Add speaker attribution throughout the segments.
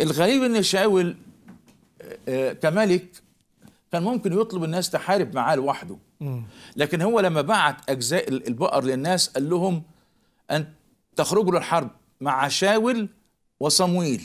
Speaker 1: الغريب ان الشاول آه، آه، كملك كان ممكن يطلب الناس تحارب معاه لوحده لكن هو لما بعت اجزاء البقر للناس قال لهم ان تخرجوا للحرب مع شاول وصمويل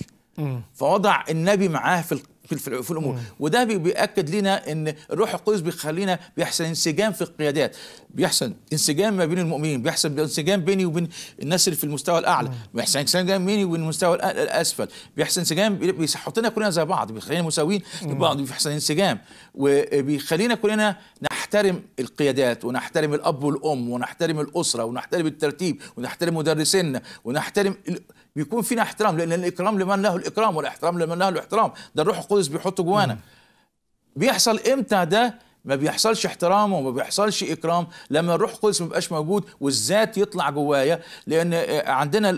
Speaker 1: فوضع النبي معاه في في, في الامور مم. وده بياكد لنا ان الروح القدس بيخلينا بيحصل انسجام في القيادات بيحصل انسجام ما بين المؤمنين بيحصل انسجام بيني وبين الناس اللي في المستوى الاعلى بيحصل انسجام بيني وبين المستوى الاسفل بيحصل انسجام بيحطنا كلنا زي بعض بيخلينا مساويين لبعض بيحصل انسجام وبيخلينا كلنا نحترم القيادات ونحترم الاب والام ونحترم الاسره ونحترم الترتيب ونحترم مدرسينا ونحترم بيكون فينا احترام لان الاكرام لمن له الاكرام والاحترام لمن له الاحترام ده الروح القدس بيحطه جوانا بيحصل امتى ده ما بيحصلش احترام وما بيحصلش اكرام لما الروح القدس ما بيبقاش موجود والذات يطلع جوايا لان آه، عندنا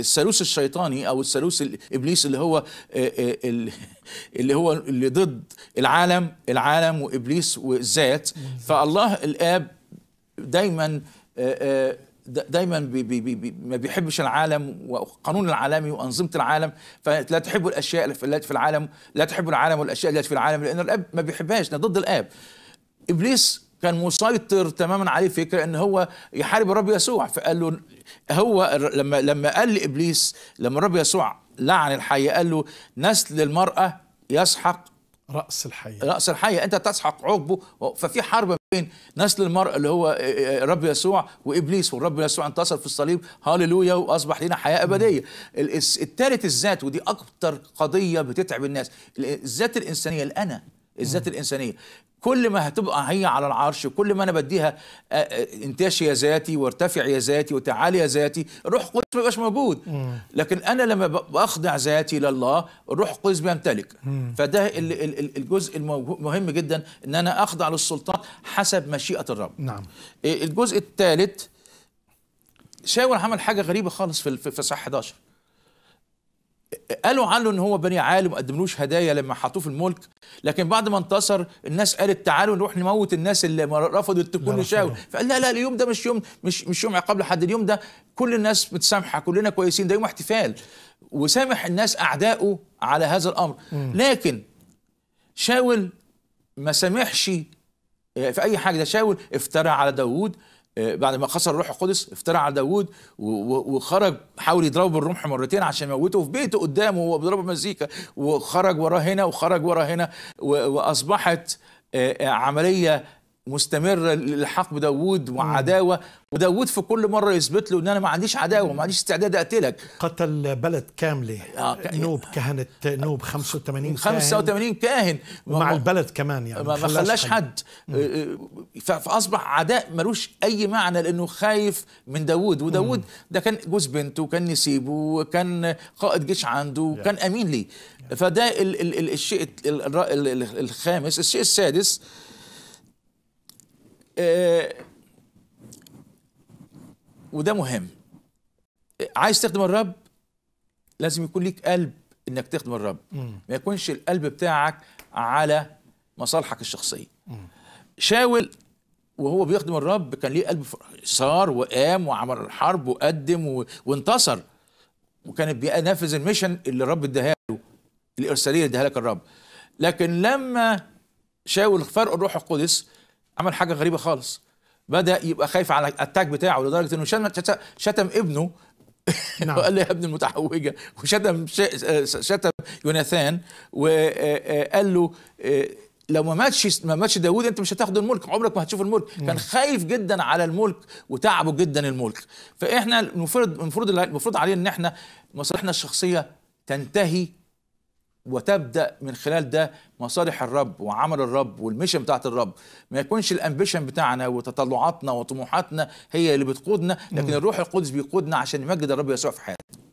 Speaker 1: الثالوث الشيطاني او الثالوث ابليس اللي هو آه، آه، اللي هو اللي ضد العالم العالم وابليس والذات فالله الاب دايما دايما بي بي بي ما بيحبش العالم وقانون العالمي وانظمه العالم فلا تحب الاشياء التي في العالم لا تحب العالم والاشياء التي في العالم لان الاب ما بيحبهاش ده ضد الاب ابليس كان مسيطر تماما عليه فكره ان هو يحارب الرب يسوع فقال له هو لما لما قال لابليس لما الرب يسوع لعن الحي قال له نسل المراه يسحق رأس الحية رأس الحية أنت تسحق عقبه ففي حرب بين نسل المرء اللي هو الرب آه، آه، يسوع وإبليس والرب يسوع انتصر في الصليب هاليلويا وأصبح لنا حياة أبدية الثالث الذات ودي أكتر قضية بتتعب الناس الذات الإنسانية الأنا الذات الانسانيه كل ما هتبقى هي على العرش كل ما انا بديها آه، آه، انتاش يا ذاتي وارتفع يا ذاتي وتعالى يا ذاتي الروح القدس ما بيبقاش موجود لكن انا لما باخضع ذاتي لله الروح القدس بيمتلك فده الجزء المهم جدا ان انا اخضع للسلطان حسب مشيئه الرب نعم آه، الجزء الثالث شاول عمل حاجه غريبه خالص في في صح 11 قالوا عنه ان هو بني عالم ما هدايا لما حطوه في الملك لكن بعد ما انتصر الناس قالت تعالوا نروح نموت الناس اللي رفضت تكون شاوي فقال لا لا اليوم ده مش يوم مش مش يوم عقاب لحد اليوم ده كل الناس متسامحه كلنا كويسين ده يوم احتفال وسامح الناس اعدائه على هذا الامر لكن شاول ما سامحش آه، في اي حاجه ده شاول افترى على داوود آه، بعد ما خسر روح القدس افترى على داوود وخرج حاول يضربه بالرمح مرتين عشان يموته في بيته قدامه وهو بيضربه مزيكا وخرج وراه هنا وخرج وراه هنا واصبحت آه، آه، عمليه مستمره للحاق بداوود وعداوه وداوود في كل مره يثبت له ان انا ما عنديش عداوه ما عنديش استعداد اقتلك قتل بلد كامله آه نوب كهنه نوب 85 85 كاهن, كاهن مع البلد كمان يعني ما خلاش حد, حد. آه، آه، فاصبح عداء ملوش اي معنى لانه خايف من داوود وداوود ده كان جوز بنته وكان نسيبه وكان قائد جيش عنده وكان امين ليه فده ال ال ال الشيء الخامس الشيء السادس آه، وده مهم عايز تخدم الرب لازم يكون ليك قلب انك تخدم الرب ما يكونش القلب بتاعك على مصالحك الشخصيه شاول وهو بيخدم الرب كان ليه قلب صار وقام وعمل حرب وقدم و... وانتصر وكان بينفذ الميشن اللي الرب اداها له الارساليه اللي اداها لك الرب لكن لما شاول فرق الروح القدس عمل حاجه غريبه خالص بدا يبقى خايف على التاج بتاعه لدرجه انه شتم ابنه نعم. وقال له يا ابن المتحوجه وشتم شتم يوناثان وقال آه، آه، له آه، لو ما ماتش ما ماتش داوود انت مش هتاخد الملك عمرك ما هتشوف الملك مم. نعم. كان خايف جدا على الملك وتعبه جدا الملك فاحنا المفروض المفروض المفروض علينا ان احنا مصالحنا الشخصيه تنتهي وتبدا من خلال ده مصالح الرب وعمل الرب والمشن بتاعت الرب ما يكونش الامبيشن بتاعنا وتطلعاتنا وطموحاتنا هي اللي بتقودنا لكن الروح القدس بيقودنا عشان نمجد الرب يسوع في حياتنا